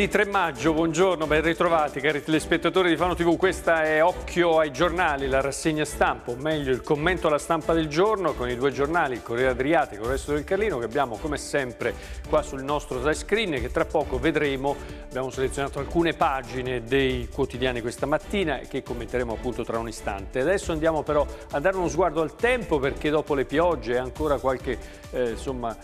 Giovedì 3 maggio, buongiorno, ben ritrovati cari telespettatori di Fano TV, questa è Occhio ai giornali, la rassegna stampa, o meglio il commento alla stampa del giorno con i due giornali, il Corriere Adriatico e il Resto del Carlino che abbiamo come sempre qua sul nostro screen che tra poco vedremo, abbiamo selezionato alcune pagine dei quotidiani questa mattina che commenteremo appunto tra un istante. Adesso andiamo però a dare uno sguardo al tempo perché dopo le piogge e ancora qualche, eh, insomma,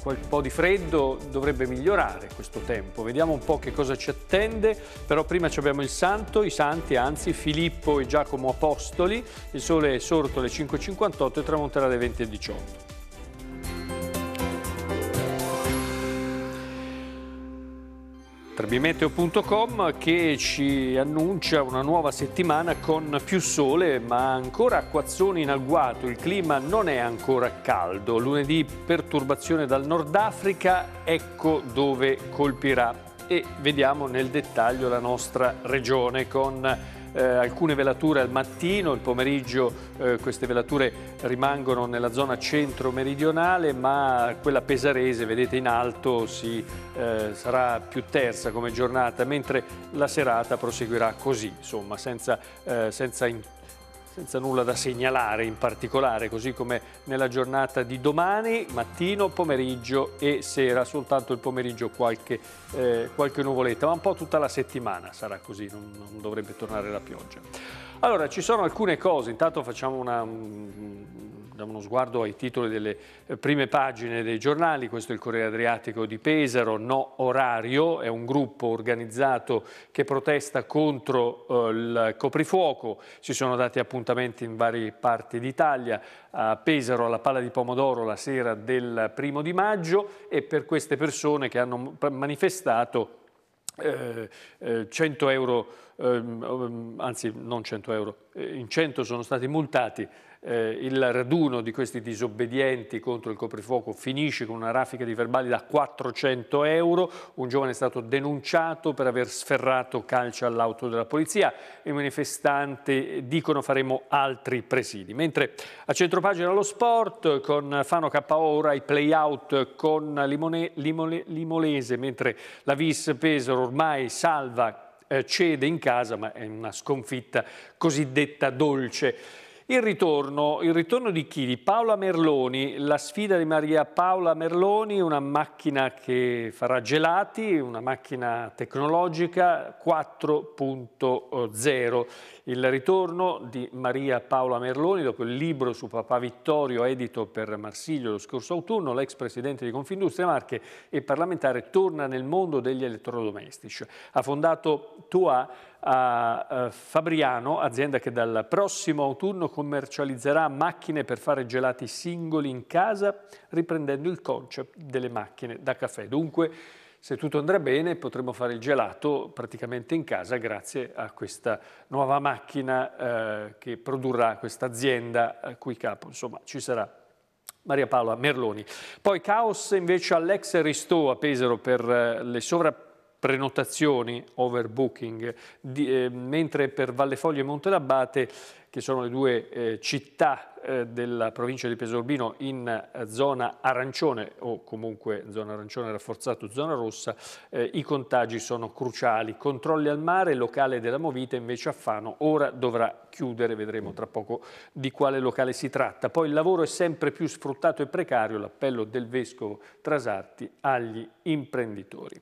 qualche po' di freddo dovrebbe migliorare questo tempo, vediamo un po' che cosa ci attende, però prima abbiamo il santo, i santi anzi, Filippo e Giacomo Apostoli, il sole è sorto alle 5.58 e tramonterà alle 20.18. Trebimeteo.com che ci annuncia una nuova settimana con più sole ma ancora acquazzoni in agguato, il clima non è ancora caldo, lunedì perturbazione dal Nord Africa, ecco dove colpirà e vediamo nel dettaglio la nostra regione con eh, alcune velature al mattino, il pomeriggio eh, queste velature rimangono nella zona centro-meridionale ma quella pesarese, vedete in alto, si, eh, sarà più terza come giornata mentre la serata proseguirà così, insomma senza, eh, senza senza nulla da segnalare in particolare, così come nella giornata di domani, mattino, pomeriggio e sera, soltanto il pomeriggio qualche, eh, qualche nuvoletta, ma un po' tutta la settimana sarà così, non, non dovrebbe tornare la pioggia. Allora, ci sono alcune cose, intanto facciamo una, da uno sguardo ai titoli delle eh, prime pagine dei giornali, questo è il Corriere Adriatico di Pesaro, no orario, è un gruppo organizzato che protesta contro eh, il coprifuoco, si sono dati appuntamenti in varie parti d'Italia, a Pesaro alla Palla di Pomodoro la sera del primo di maggio e per queste persone che hanno manifestato eh, eh, 100 euro, ehm, ehm, anzi non 100 euro, eh, in 100 sono stati multati eh, il raduno di questi disobbedienti contro il coprifuoco finisce con una raffica di verbali da 400 euro, un giovane è stato denunciato per aver sferrato calcio all'auto della polizia, i manifestanti dicono faremo altri presidi. Mentre a centropagina lo sport con Fano KO ora i play-out con Limone, Limone, Limolese, mentre la Vis Pesaro ormai salva eh, cede in casa, ma è una sconfitta cosiddetta dolce. Il ritorno, il ritorno, di chi? Di Paola Merloni, la sfida di Maria Paola Merloni, una macchina che farà gelati, una macchina tecnologica 4.0. Il ritorno di Maria Paola Merloni dopo il libro su papà Vittorio, edito per Marsiglio lo scorso autunno, l'ex presidente di Confindustria Marche e parlamentare torna nel mondo degli elettrodomestici. Ha fondato Tua a Fabriano, azienda che dal prossimo autunno commercializzerà macchine per fare gelati singoli in casa, riprendendo il concept delle macchine da caffè. Dunque, se tutto andrà bene, potremo fare il gelato praticamente in casa grazie a questa nuova macchina eh, che produrrà questa azienda a eh, cui capo insomma, ci sarà Maria Paola Merloni. Poi caos invece all'ex Ristò a Pesaro per eh, le sovrapposizioni prenotazioni, overbooking, di, eh, mentre per Vallefoglio e Montelabate, che sono le due eh, città eh, della provincia di Pesorbino in eh, zona arancione o comunque zona arancione rafforzato, zona rossa, eh, i contagi sono cruciali. Controlli al mare, locale della Movita invece a Fano ora dovrà chiudere, vedremo tra poco di quale locale si tratta. Poi il lavoro è sempre più sfruttato e precario, l'appello del Vescovo Trasarti agli imprenditori.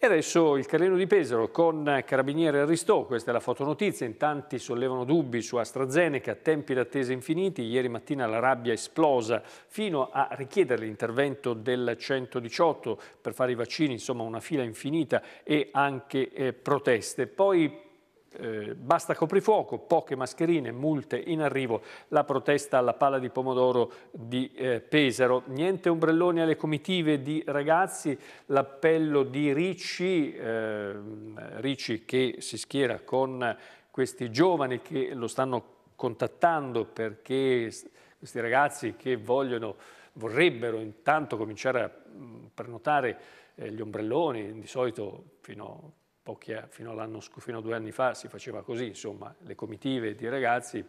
E adesso il Carlino di Pesaro con Carabiniere Aristò, questa è la fotonotizia, in tanti sollevano dubbi su AstraZeneca, tempi d'attesa infiniti, ieri mattina la rabbia esplosa fino a richiedere l'intervento del 118 per fare i vaccini, insomma una fila infinita e anche eh, proteste. Poi eh, basta coprifuoco, poche mascherine, multe in arrivo, la protesta alla pala di pomodoro di eh, Pesaro. Niente ombrelloni alle comitive di ragazzi, l'appello di Ricci, eh, Ricci che si schiera con questi giovani che lo stanno contattando perché questi ragazzi che vogliono, vorrebbero intanto cominciare a mh, mm, prenotare eh, gli ombrelloni, di solito fino a pochi, eh, fino, fino, a due anni fa si faceva così, insomma, le comitive di ragazzi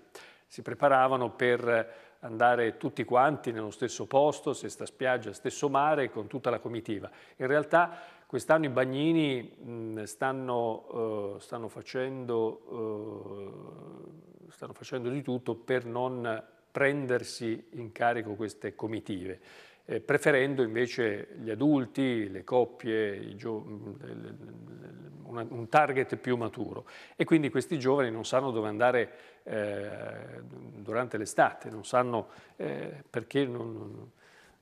si preparavano per andare tutti quanti nello stesso posto, stessa spiaggia, stesso mare, con tutta la comitiva. In realtà quest'anno i bagnini mh, mm, stanno, uh, stanno, facendo, uh, stanno facendo di tutto per non prendersi in carico queste comitive eh, preferendo invece gli adulti, le coppie, mm, un target più maturo. E quindi questi giovani non sanno dove andare eh, durante l'estate, non sanno eh, perché non,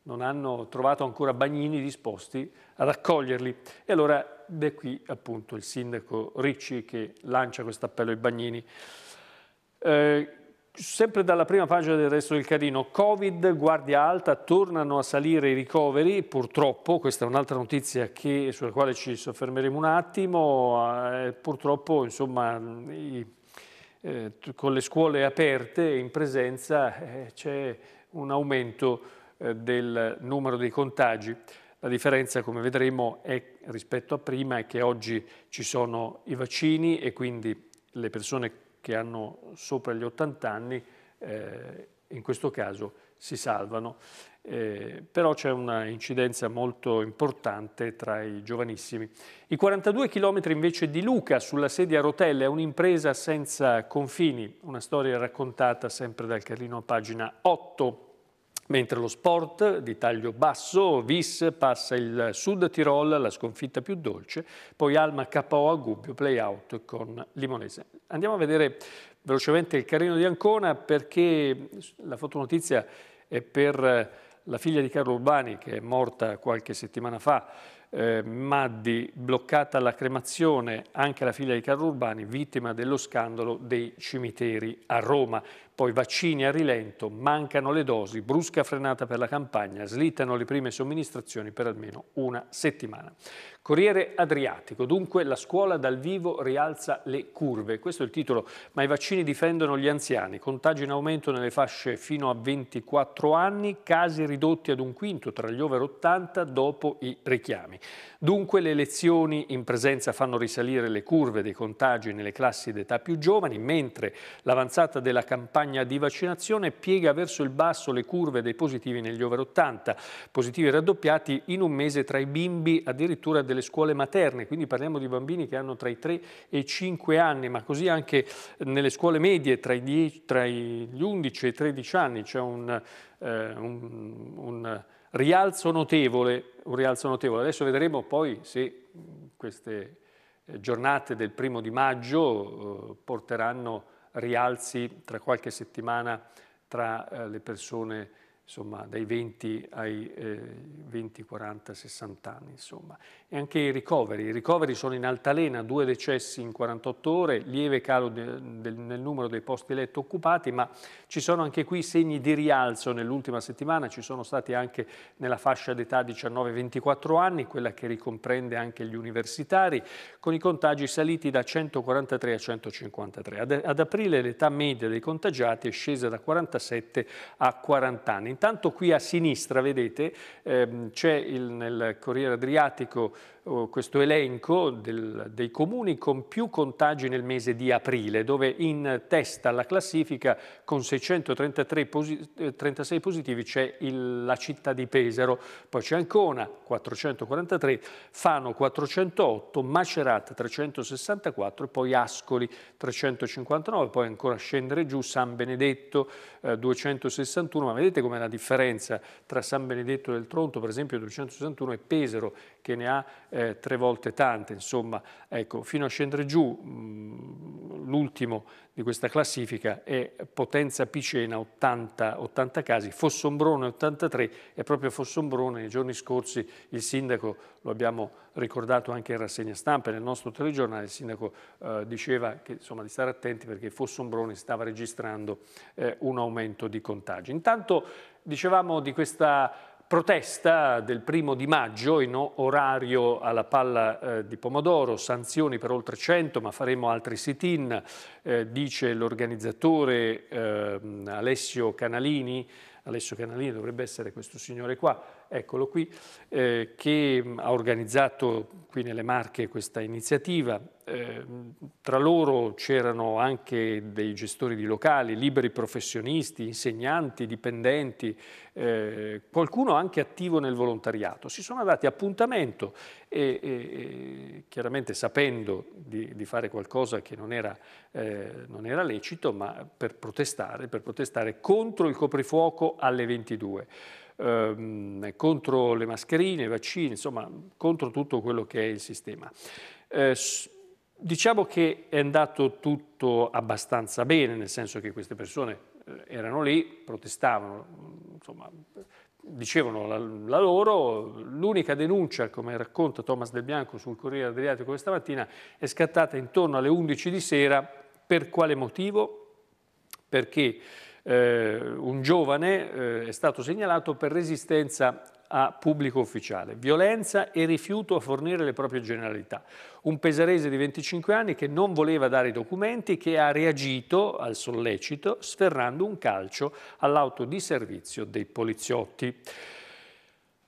non, hanno trovato ancora bagnini disposti ad accoglierli. E allora è qui appunto il sindaco Ricci che lancia questo appello ai bagnini. Eh, Sempre dalla prima pagina del resto del Carino, Covid, guardia alta, tornano a salire i ricoveri, purtroppo, questa è un'altra notizia che, sulla quale ci soffermeremo un attimo, eh, purtroppo insomma, i, eh, con le scuole aperte in presenza eh, c'è un aumento eh, del numero dei contagi. La differenza, come vedremo, è rispetto a prima è che oggi ci sono i vaccini e quindi le persone che hanno sopra gli 80 anni, eh, in questo caso si salvano. Eh, però c'è una incidenza molto importante tra i giovanissimi. I 42 chilometri invece di Luca sulla sedia a rotelle è un'impresa senza confini, una storia raccontata sempre dal Carlino a pagina 8. Mentre lo sport di taglio basso, Vis passa il Sud Tirol la sconfitta più dolce, poi Alma KO a Gubbio, playout con Limonese. Andiamo a vedere velocemente il Carino di Ancona perché la fotonotizia è per eh, la figlia di Carlo Urbani che è morta qualche settimana fa, eh, Maddi, bloccata la cremazione, anche la figlia di Carlo Urbani, vittima dello scandalo dei cimiteri a Roma poi vaccini a rilento, mancano le dosi, brusca frenata per la campagna, slittano le prime somministrazioni per almeno una settimana. Corriere Adriatico, dunque la scuola dal vivo rialza le curve, questo è il titolo, ma i vaccini difendono gli anziani, contagi in aumento nelle fasce fino a 24 anni, casi ridotti ad un quinto tra gli over 80 dopo i richiami. Dunque le lezioni in presenza fanno risalire le curve dei contagi nelle classi d'età più giovani, mentre l'avanzata della campagna campagna di vaccinazione piega verso il basso le curve dei positivi negli over 80, positivi raddoppiati in un mese tra i bimbi addirittura delle scuole materne, quindi parliamo di bambini che hanno tra i 3 e i 5 anni, ma così anche nelle scuole medie tra, i 10, tra gli 11 e i 13 anni c'è un, eh, un, un, rialzo notevole, un rialzo notevole. Adesso vedremo poi se queste eh, giornate del primo di maggio eh, porteranno rialzi tra qualche settimana tra eh, le persone insomma, dai 20 ai eh, 20, 40, 60 anni. Insomma. E anche i ricoveri. I ricoveri sono in altalena, due decessi in 48 ore, lieve calo de, del, nel numero dei posti letto occupati, ma ci sono anche qui segni di rialzo nell'ultima settimana, ci sono stati anche nella fascia d'età 19-24 anni, quella che ricomprende anche gli universitari, con i contagi saliti da 143 a 153. Ad, ad aprile l'età media dei contagiati è scesa da 47 a 40 anni. Intanto qui a sinistra, vedete, ehm, c'è nel Corriere Adriatico questo elenco del, dei comuni con più contagi nel mese di aprile, dove in testa alla classifica con 633 posi eh, positivi c'è la città di Pesaro, poi c'è Ancona 443, Fano 408, Macerata 364 e poi Ascoli 359, poi ancora scendere giù San Benedetto eh, 261, ma vedete com'è la differenza tra San Benedetto del Tronto per esempio 261 e Pesaro che ne ha eh, tre volte tante, insomma, ecco, fino a scendere giù, mm, l'ultimo di questa classifica è Potenza Picena 80, 80 casi, Fossombrone 83 e proprio Fossombrone nei giorni scorsi il sindaco, lo abbiamo ricordato anche in rassegna stampa, nel nostro telegiornale il sindaco eh, diceva che, insomma, di stare attenti perché Fossombrone stava registrando eh, un aumento di contagi. Intanto dicevamo di questa protesta del primo di maggio in orario alla palla eh, di pomodoro, sanzioni per oltre 100 ma faremo altri sit-in, eh, dice l'organizzatore eh, Alessio Canalini, Alessio Canalini dovrebbe essere questo signore qua, eccolo qui, eh, che ha organizzato qui nelle Marche questa iniziativa. Eh, tra loro c'erano anche dei gestori di locali, liberi professionisti, insegnanti, dipendenti, eh, qualcuno anche attivo nel volontariato. Si sono dati appuntamento e, e, e chiaramente sapendo di, di, fare qualcosa che non era, eh, non era lecito, ma per protestare, per protestare contro il coprifuoco alle 22 ehm, contro le mascherine, i vaccini, insomma contro tutto quello che è il sistema. Eh, diciamo che è andato tutto abbastanza bene, nel senso che queste persone eh, erano lì, protestavano, insomma, dicevano la, la loro. L'unica denuncia, come racconta Thomas Del Bianco sul Corriere Adriatico questa mattina, è scattata intorno alle 11 di sera. Per quale motivo? Perché eh, un giovane eh, è stato segnalato per resistenza a pubblico ufficiale, violenza e rifiuto a fornire le proprie generalità. Un pesarese di 25 anni che non voleva dare i documenti, che ha reagito al sollecito sferrando un calcio all'auto di servizio dei poliziotti.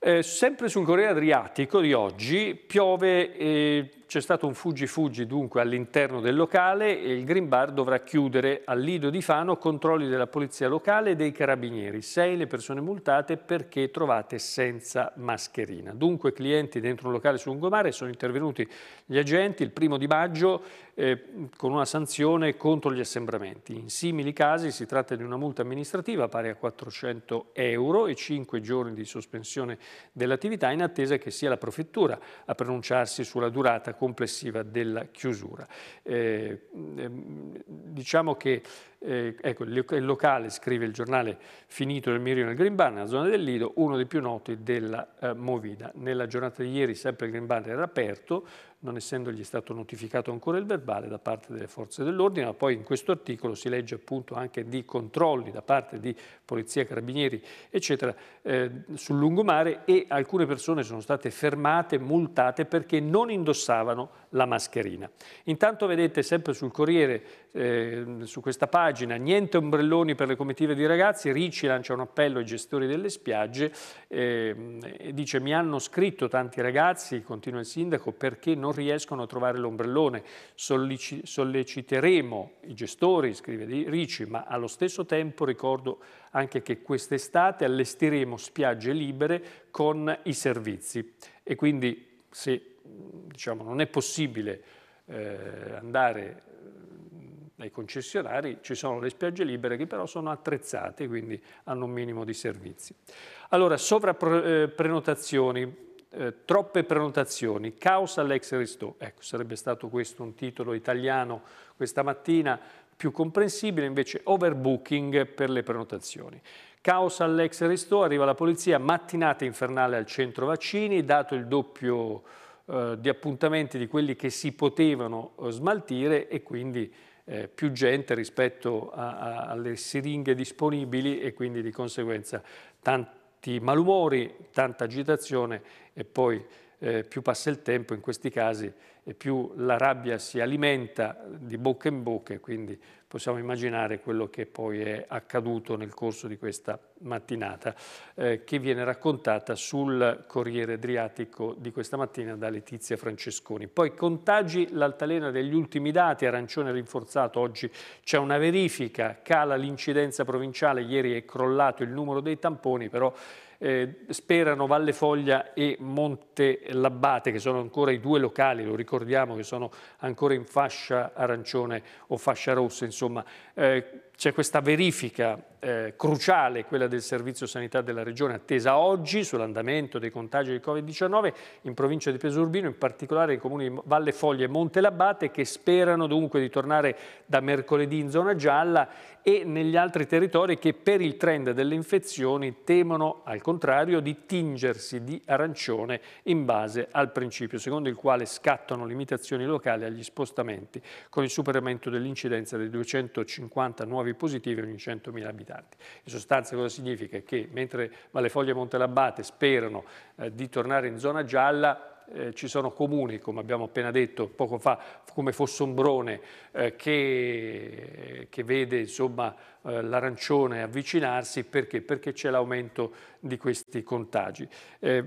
Eh, sempre sul Corriere Adriatico di oggi piove eh, c'è stato un fuggi-fuggi dunque all'interno del locale e il Green Bar dovrà chiudere al Lido di Fano controlli della polizia locale e dei carabinieri. Sei le persone multate perché trovate senza mascherina. Dunque clienti dentro un locale su lungomare sono intervenuti gli agenti il primo di maggio eh, con una sanzione contro gli assembramenti. In simili casi si tratta di una multa amministrativa pari a 400 euro e 5 giorni di sospensione dell'attività in attesa che sia la prefettura a pronunciarsi sulla durata complessiva della chiusura. Eh, ehm, diciamo che eh, ecco, il locale, scrive il giornale finito del Mirino nel Green Bar, nella zona del Lido, uno dei più noti della eh, Movida. Nella giornata di ieri sempre il Green Bar era aperto, non essendogli stato notificato ancora il verbale da parte delle forze dell'ordine, ma poi in questo articolo si legge appunto anche di controlli da parte di polizia, carabinieri, eccetera, eh, sul lungomare e alcune persone sono state fermate, multate perché non indossavano la mascherina. Intanto vedete sempre sul Corriere, eh, su questa pagina, niente ombrelloni per le comitive di ragazzi, Ricci lancia un appello ai gestori delle spiagge eh, e dice mi hanno scritto tanti ragazzi, continua il sindaco, perché non non riescono a trovare l'ombrellone. Sollici, solleciteremo i gestori, scrive Ricci, ma allo stesso tempo ricordo anche che quest'estate allestiremo spiagge libere con i servizi. E quindi se diciamo, non è possibile eh, andare mm, dai concessionari ci sono le spiagge libere che però sono attrezzate, quindi hanno un minimo di servizi. Allora, sovraprenotazioni. Eh, eh, troppe prenotazioni, causa l'ex Ristò. Ecco, sarebbe stato questo un titolo italiano questa mattina, più comprensibile invece overbooking per le prenotazioni. Caos all'ex Ristò, arriva la polizia, mattinata infernale al centro vaccini, dato il doppio eh, di appuntamenti di quelli che si potevano eh, smaltire e quindi eh, più gente rispetto a, a, alle siringhe disponibili e quindi di conseguenza tanti malumori, tanta agitazione e poi eh, più passa il tempo in questi casi e più la rabbia si alimenta di bocca in bocca e quindi possiamo immaginare quello che poi è accaduto nel corso di questa mattinata eh, che viene raccontata sul Corriere Adriatico di questa mattina da Letizia Francesconi. Poi contagi, l'altalena degli ultimi dati, arancione rinforzato, oggi c'è una verifica, cala l'incidenza provinciale, ieri è crollato il numero dei tamponi, però eh, Sperano, Valle Foglia e Monte Labbate, che sono ancora i due locali, lo ricordiamo, che sono ancora in fascia arancione o fascia rossa, insomma. Eh, c'è questa verifica eh, cruciale, quella del Servizio Sanità della Regione, attesa oggi sull'andamento dei contagi di Covid-19 in provincia di Pesurbino, in particolare nei comuni di Valle Foglie e Monte Labbate, che sperano dunque di tornare da mercoledì in zona gialla e negli altri territori che per il trend delle infezioni temono, al contrario, di tingersi di arancione in base al principio secondo il quale scattano limitazioni locali agli spostamenti, con il superamento dell'incidenza dei 250 nuovi coronavirus positivi ogni 100.000 abitanti. In sostanza cosa significa? Che mentre Malefoglia e Montelabbate sperano eh, di tornare in zona gialla, eh, ci sono comuni, come abbiamo appena detto poco fa, come Fossombrone, eh, che, che, vede eh, l'arancione avvicinarsi perché? Perché c'è l'aumento di questi contagi. Eh,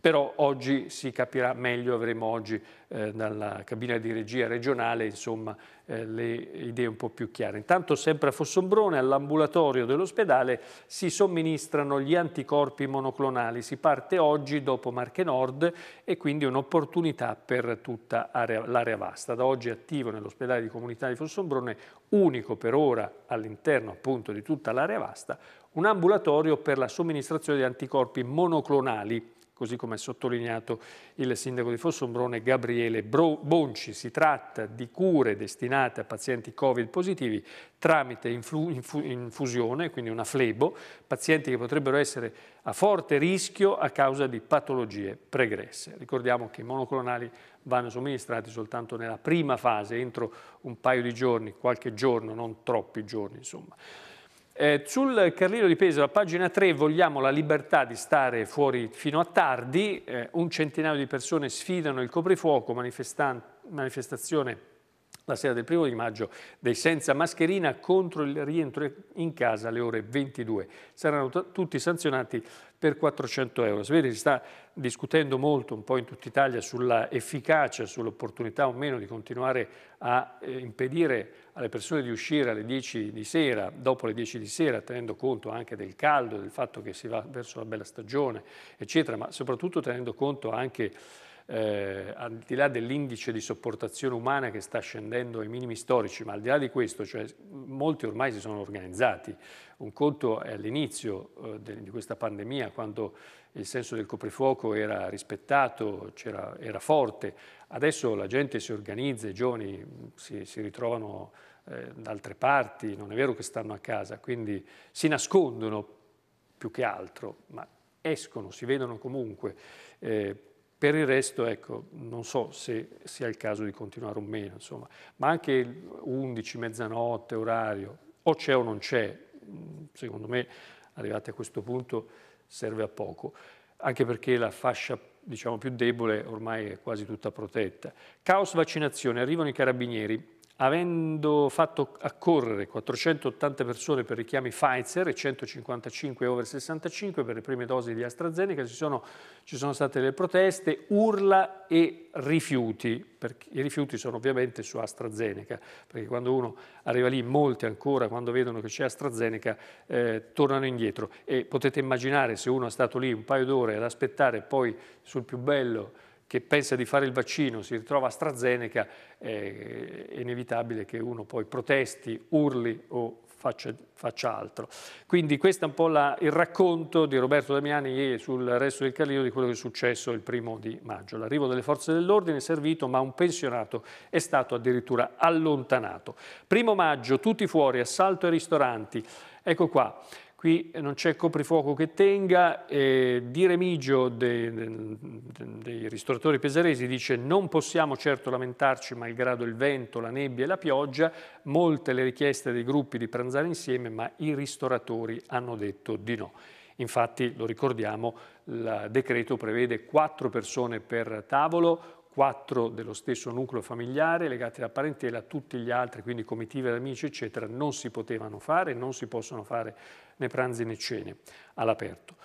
però oggi si capirà meglio, avremo oggi eh, dalla cabina di regia regionale insomma, eh, le idee un po' più chiare. Intanto sempre a Fossombrone, all'ambulatorio dell'ospedale, si somministrano gli anticorpi monoclonali. Si parte oggi dopo Marche Nord e quindi un'opportunità per tutta l'area vasta. Da oggi è attivo nell'ospedale di comunità di Fossombrone, unico per ora all'interno appunto di tutta l'area vasta, un ambulatorio per la somministrazione di anticorpi monoclonali così come ha sottolineato il sindaco di Fossombrone Gabriele Bonci. Si tratta di cure destinate a pazienti Covid positivi tramite infusione, quindi una flebo, pazienti che potrebbero essere a forte rischio a causa di patologie pregresse. Ricordiamo che i monoclonali vanno somministrati soltanto nella prima fase, entro un paio di giorni, qualche giorno, non troppi giorni insomma. Eh, sul Carlino di Pesaro, a pagina 3, vogliamo la libertà di stare fuori fino a tardi, eh, un centinaio di persone sfidano il coprifuoco, manifestazione la sera del primo di maggio dei senza mascherina contro il rientro in casa alle ore 22. Saranno tutti sanzionati per 400 euro. Si vede che si sta discutendo molto un po' in tutta Italia sulla efficacia, sull'opportunità o meno di continuare a eh, impedire alle persone di uscire alle 10 di sera, dopo le 10 di sera, tenendo conto anche del caldo, del fatto che si va verso una bella stagione, eccetera, ma soprattutto tenendo conto anche eh, al di là dell'indice di sopportazione umana che sta scendendo ai minimi storici, ma al di là di questo, cioè, molti ormai si sono organizzati. Un conto è all'inizio eh, di questa pandemia, quando il senso del coprifuoco era rispettato, era forte, Adesso la gente si organizza, i giovani mm, si, si ritrovano eh, da altre parti, non è vero che stanno a casa, quindi si nascondono più che altro, ma escono, si vedono comunque. Eh, per il resto, ecco, non so se sia il caso di continuare o meno, insomma, ma anche 11, mezzanotte, orario, o c'è o non c'è, mm, secondo me, arrivati a questo punto, serve a poco, anche perché la fascia diciamo più debole ormai è quasi tutta protetta. Caos vaccinazione, arrivano i carabinieri, avendo fatto accorrere 480 persone per richiami Pfizer e 155 over 65 per le prime dosi di AstraZeneca, ci sono, ci sono state delle proteste, urla e rifiuti, perché i rifiuti sono ovviamente su AstraZeneca, perché quando uno arriva lì, molti ancora, quando vedono che c'è AstraZeneca, eh, tornano indietro e potete immaginare se uno è stato lì un paio d'ore ad aspettare poi sul più bello che pensa di fare il vaccino si ritrova AstraZeneca, è inevitabile che uno poi protesti, urli o faccia, faccia altro. Quindi questo è un po' la, il racconto di Roberto Damiani e sul resto del Carlino di quello che è successo il primo di maggio. L'arrivo delle forze dell'ordine è servito, ma un pensionato è stato addirittura allontanato. Primo maggio, tutti fuori, assalto ai ristoranti. Ecco qua. Qui non c'è coprifuoco che tenga, eh, Di Remigio dei, dei, dei ristoratori pesaresi dice non possiamo certo lamentarci malgrado il vento, la nebbia e la pioggia, molte le richieste dei gruppi di pranzare insieme ma i ristoratori hanno detto di no. Infatti, lo ricordiamo, il decreto prevede quattro persone per tavolo, quattro dello stesso nucleo familiare legati alla parentela, tutti gli altri, quindi comitive, amici, eccetera, non si potevano fare, non si possono fare né pranzi né cene all'aperto.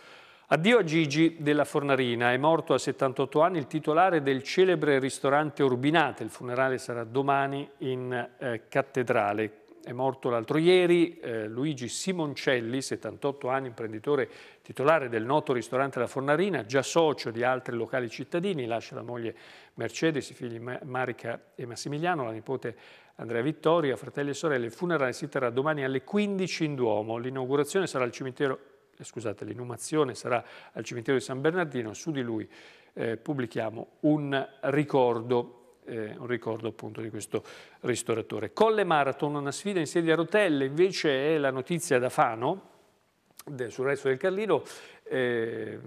Addio a Gigi della Fornarina, è morto a 78 anni il titolare del celebre ristorante Urbinate, il funerale sarà domani in eh, cattedrale. È morto l'altro ieri eh, Luigi Simoncelli, 78 anni, imprenditore titolare del noto ristorante La Fornarina, già socio di altri locali cittadini, lascia la moglie Mercedes, i figli Marica e Massimiliano, la nipote Andrea Vittoria, fratelli e sorelle. Il funerale si terrà domani alle 15 in Duomo. L'inaugurazione sarà al cimitero eh, scusate, l'inumazione sarà al cimitero di San Bernardino, su di lui eh, pubblichiamo un ricordo eh, un ricordo appunto di questo ristoratore. Colle Marathon, una sfida in sedia a rotelle, invece è la notizia da Fano, del, sul resto del Carlino, eh,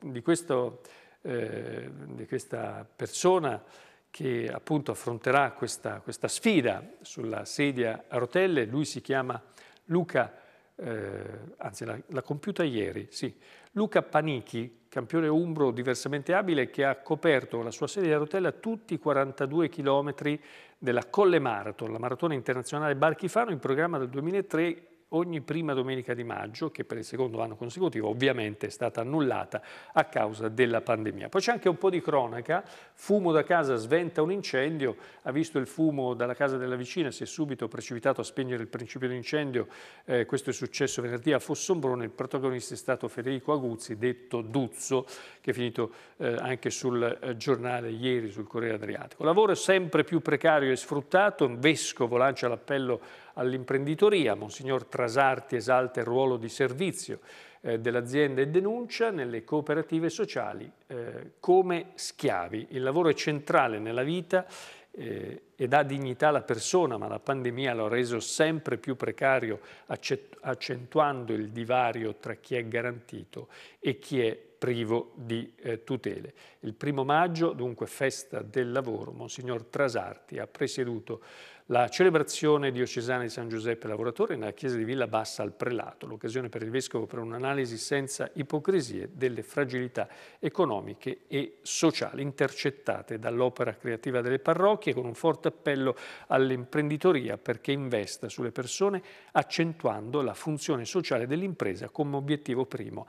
di, questo, eh, di, questa persona che appunto affronterà questa, questa, sfida sulla sedia a rotelle. Lui si chiama Luca, eh, anzi l'ha compiuta ieri, sì, Luca Panichi, campione umbro diversamente abile che ha coperto la sua sedia a rotella tutti i 42 chilometri della Colle Marathon, la maratona internazionale Barchifano in programma dal 2003 ogni prima domenica di maggio, che per il secondo anno consecutivo ovviamente è stata annullata a causa della pandemia. Poi c'è anche un po' di cronaca, fumo da casa sventa un incendio, ha visto il fumo dalla casa della vicina, si è subito precipitato a spegnere il principio di incendio, eh, questo è successo venerdì a Fossombrone, il protagonista è stato Federico Aguzzi, detto Duzzo, che è finito eh, anche sul eh, giornale ieri sul Corriere Adriatico. Lavoro sempre più precario e sfruttato, un vescovo lancia l'appello all'imprenditoria. Monsignor Trasarti esalta il ruolo di servizio eh, dell'azienda e denuncia nelle cooperative sociali eh, come schiavi. Il lavoro è centrale nella vita eh, e dà dignità alla persona, ma la pandemia lo ha reso sempre più precario, accentuando il divario tra chi è garantito e chi è privo di eh, tutele. Il primo maggio, dunque festa del lavoro, Monsignor Trasarti ha presieduto la celebrazione diocesana di San Giuseppe Lavoratore nella chiesa di Villa Bassa al Prelato, l'occasione per il Vescovo per un'analisi senza ipocrisie delle fragilità economiche e sociali intercettate dall'opera creativa delle parrocchie con un forte appello all'imprenditoria perché investa sulle persone accentuando la funzione sociale dell'impresa come obiettivo primo,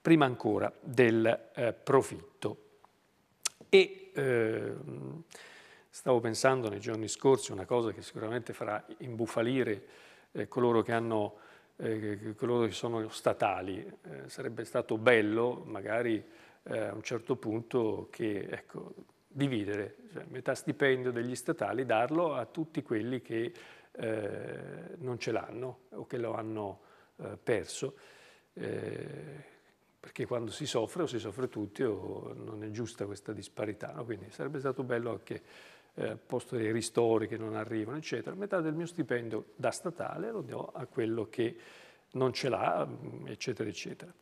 prima ancora del eh, profitto. E, eh, Stavo pensando nei giorni scorsi una cosa che sicuramente farà imbufalire eh, coloro, che hanno, eh, coloro, che sono statali. Eh, sarebbe stato bello magari eh, a un certo punto che, ecco, dividere, cioè metà stipendio degli statali, darlo a tutti quelli che eh, non ce l'hanno o che lo hanno eh, perso. perché quando si soffre o si soffre tutti o non è giusta questa disparità, no? quindi sarebbe stato bello che eh, posto dei ristori che non arrivano, eccetera, metà del mio stipendio da statale lo do a quello che non ce l'ha, mm, eccetera, eccetera.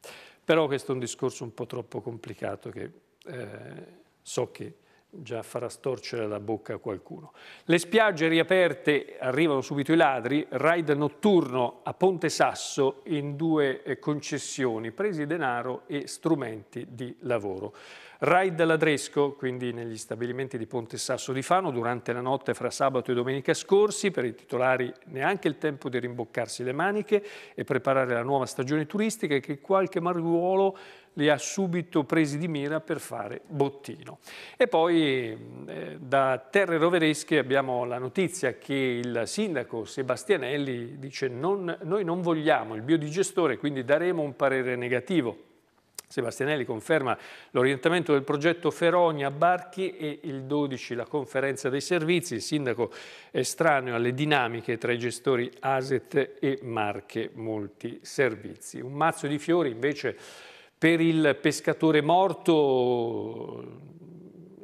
Però questo è un discorso un po' troppo complicato che eh, so che già farà storcere la bocca a qualcuno. Le spiagge riaperte, arrivano subito i ladri, raid notturno a Ponte Sasso in due eh, concessioni, presi denaro e strumenti di lavoro. Raid ladresco, quindi negli stabilimenti di Ponte Sasso di Fano, durante la notte fra sabato e domenica scorsi, per i titolari neanche il tempo di rimboccarsi le maniche e preparare la nuova stagione turistica che qualche mariuolo li ha subito presi di mira per fare bottino. E poi eh, da Terre Roveresche abbiamo la notizia che il sindaco Sebastianelli dice non, noi non vogliamo il biodigestore, quindi daremo un parere negativo. Sebastianelli conferma l'orientamento del progetto Ferogna Barchi e il 12 la conferenza dei servizi, il sindaco è estraneo alle dinamiche tra i gestori ASET e Marche Molti Servizi. Un mazzo di fiori invece per il pescatore morto,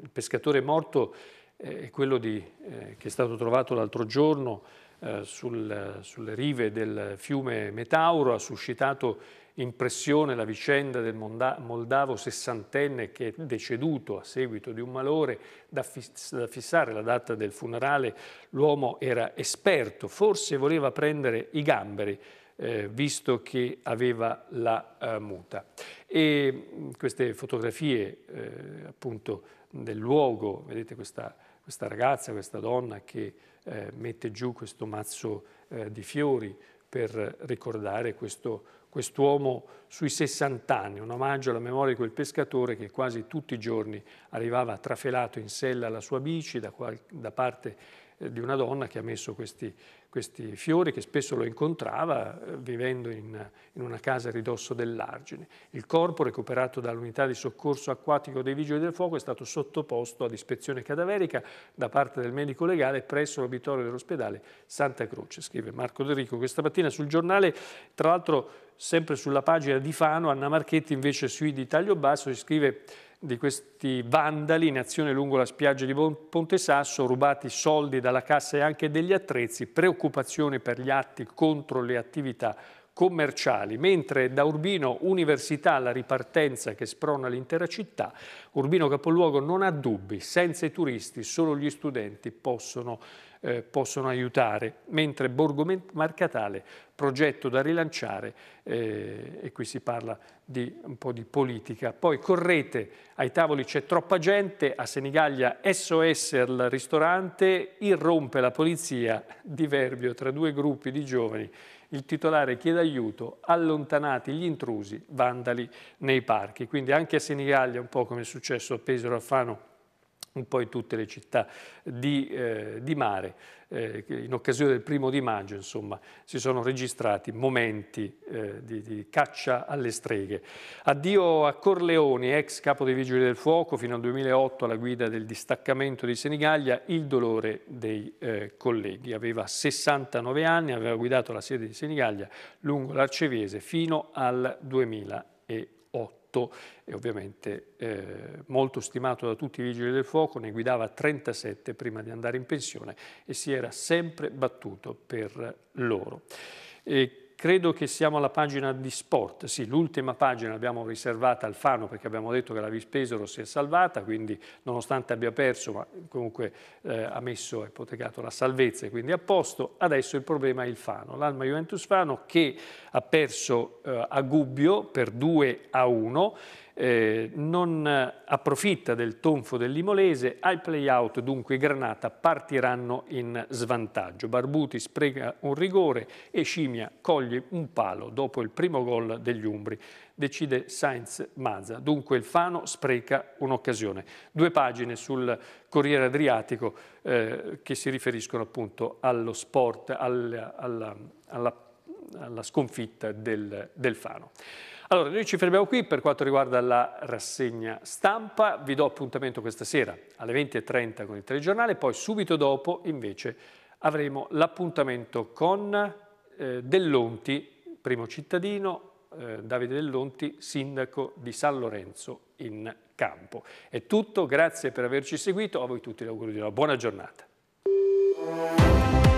il pescatore morto eh, è quello di, eh, che è stato trovato l'altro giorno eh, sul, sulle rive del fiume Metauro, ha suscitato impressione la vicenda del moldavo sessantenne che è deceduto a seguito di un malore, da, fissare la data del funerale, l'uomo era esperto, forse voleva prendere i gamberi eh, visto che aveva la eh, muta. E mm, queste fotografie eh, appunto del luogo, vedete questa, questa ragazza, questa donna che eh, mette giù questo mazzo eh, di fiori per ricordare questo quest'uomo sui 60 anni, un omaggio alla memoria di quel pescatore che quasi tutti i giorni arrivava trafelato in sella alla sua bici da, da parte eh, di una donna che ha messo questi questi fiori che spesso lo incontrava eh, vivendo in, in una casa a ridosso dell'argine. Il corpo recuperato dall'unità di soccorso acquatico dei Vigili del Fuoco è stato sottoposto ad ispezione cadaverica da parte del medico legale presso l'obitorio dell'ospedale Santa Croce, scrive Marco De Rico questa mattina sul giornale, tra l'altro sempre sulla pagina di Fano, Anna Marchetti invece sui di taglio basso si scrive di questi vandali in azione lungo la spiaggia di Ponte Sasso, rubati soldi dalla cassa e anche degli attrezzi, preoccupazione per gli atti contro le attività commerciali, mentre da Urbino Università la ripartenza che sprona l'intera città, Urbino Capoluogo non ha dubbi, senza i turisti solo gli studenti possono eh, possono aiutare, mentre Borgo Marcatale, progetto da rilanciare, eh, e qui si parla di un po' di politica. Poi correte, ai tavoli c'è troppa gente, a Senigallia SOS al ristorante, irrompe la polizia, diverbio tra due gruppi di giovani, il titolare chiede aiuto, allontanati gli intrusi, vandali nei parchi. Quindi anche a Senigallia, un po' come è successo a Pesaro Alfano, un po' in tutte le città di, eh, di mare. Eh, in occasione del primo di maggio insomma, si sono registrati momenti eh, di, di, caccia alle streghe. Addio a Corleoni, ex capo dei Vigili del Fuoco, fino al 2008 alla guida del distaccamento di Senigallia, il dolore dei eh, colleghi. Aveva 69 anni, aveva guidato la sede di Senigallia lungo l'Arcevese fino al 2008. 2008 e ovviamente eh, molto stimato da tutti i vigili del fuoco, ne guidava 37 prima di andare in pensione e si era sempre battuto per loro. E Credo che siamo alla pagina di sport, sì, l'ultima pagina l'abbiamo riservata al Fano perché abbiamo detto che la Vispesero si è salvata, quindi nonostante abbia perso, ma comunque eh, ha messo, ha ipotecato la salvezza e quindi a posto. Adesso il problema è il Fano, l'Alma Juventus Fano che ha perso eh, a Gubbio per 2 a 1 eh, non approfitta del tonfo del Limolese, al play-out dunque Granata partiranno in svantaggio. Barbuti spreca un rigore e Scimia coglie un palo dopo il primo gol degli Umbri. Decide Sainz Mazza, dunque il Fano spreca un'occasione. Due pagine sul Corriere Adriatico eh, che si riferiscono appunto allo sport, alla, alla, alla, alla sconfitta del, del Fano. Allora, noi ci fermiamo qui per quanto riguarda la rassegna stampa, vi do appuntamento questa sera alle 20.30 con il telegiornale, poi subito dopo invece avremo l'appuntamento con eh, Dell'Onti, primo cittadino, eh, Davide Dell'Onti, sindaco di San Lorenzo in campo. È tutto, grazie per averci seguito, a voi tutti l'augurio di una buona giornata.